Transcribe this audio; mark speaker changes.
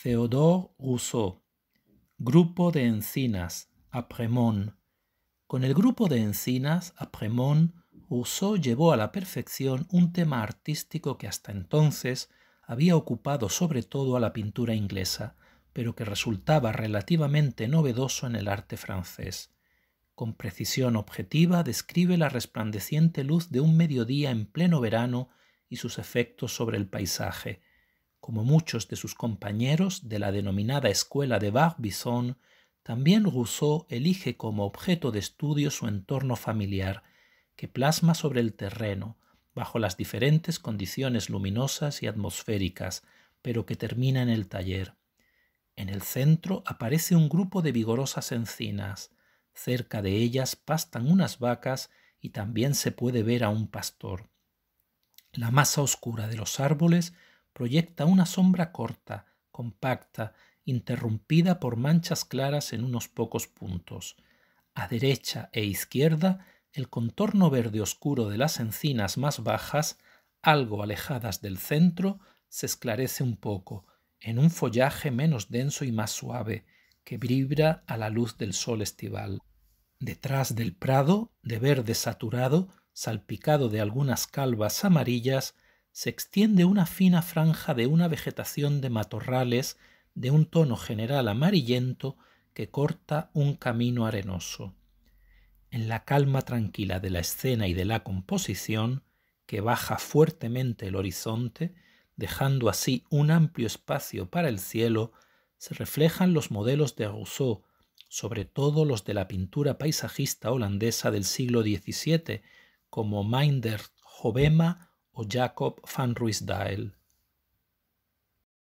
Speaker 1: Theodore Rousseau, Grupo de Encinas, Apremont. Con el Grupo de Encinas, Apremont, Rousseau llevó a la perfección un tema artístico que hasta entonces había ocupado sobre todo a la pintura inglesa, pero que resultaba relativamente novedoso en el arte francés. Con precisión objetiva describe la resplandeciente luz de un mediodía en pleno verano y sus efectos sobre el paisaje, como muchos de sus compañeros de la denominada escuela de Barbizon, también Rousseau elige como objeto de estudio su entorno familiar, que plasma sobre el terreno, bajo las diferentes condiciones luminosas y atmosféricas, pero que termina en el taller. En el centro aparece un grupo de vigorosas encinas. Cerca de ellas pastan unas vacas y también se puede ver a un pastor. La masa oscura de los árboles proyecta una sombra corta, compacta, interrumpida por manchas claras en unos pocos puntos. A derecha e izquierda, el contorno verde oscuro de las encinas más bajas, algo alejadas del centro, se esclarece un poco, en un follaje menos denso y más suave, que vibra a la luz del sol estival. Detrás del prado, de verde saturado, salpicado de algunas calvas amarillas, se extiende una fina franja de una vegetación de matorrales de un tono general amarillento que corta un camino arenoso. En la calma tranquila de la escena y de la composición, que baja fuertemente el horizonte, dejando así un amplio espacio para el cielo, se reflejan los modelos de Rousseau, sobre todo los de la pintura paisajista holandesa del siglo XVII, como Minder Jovema o Jacob van Ruysdael.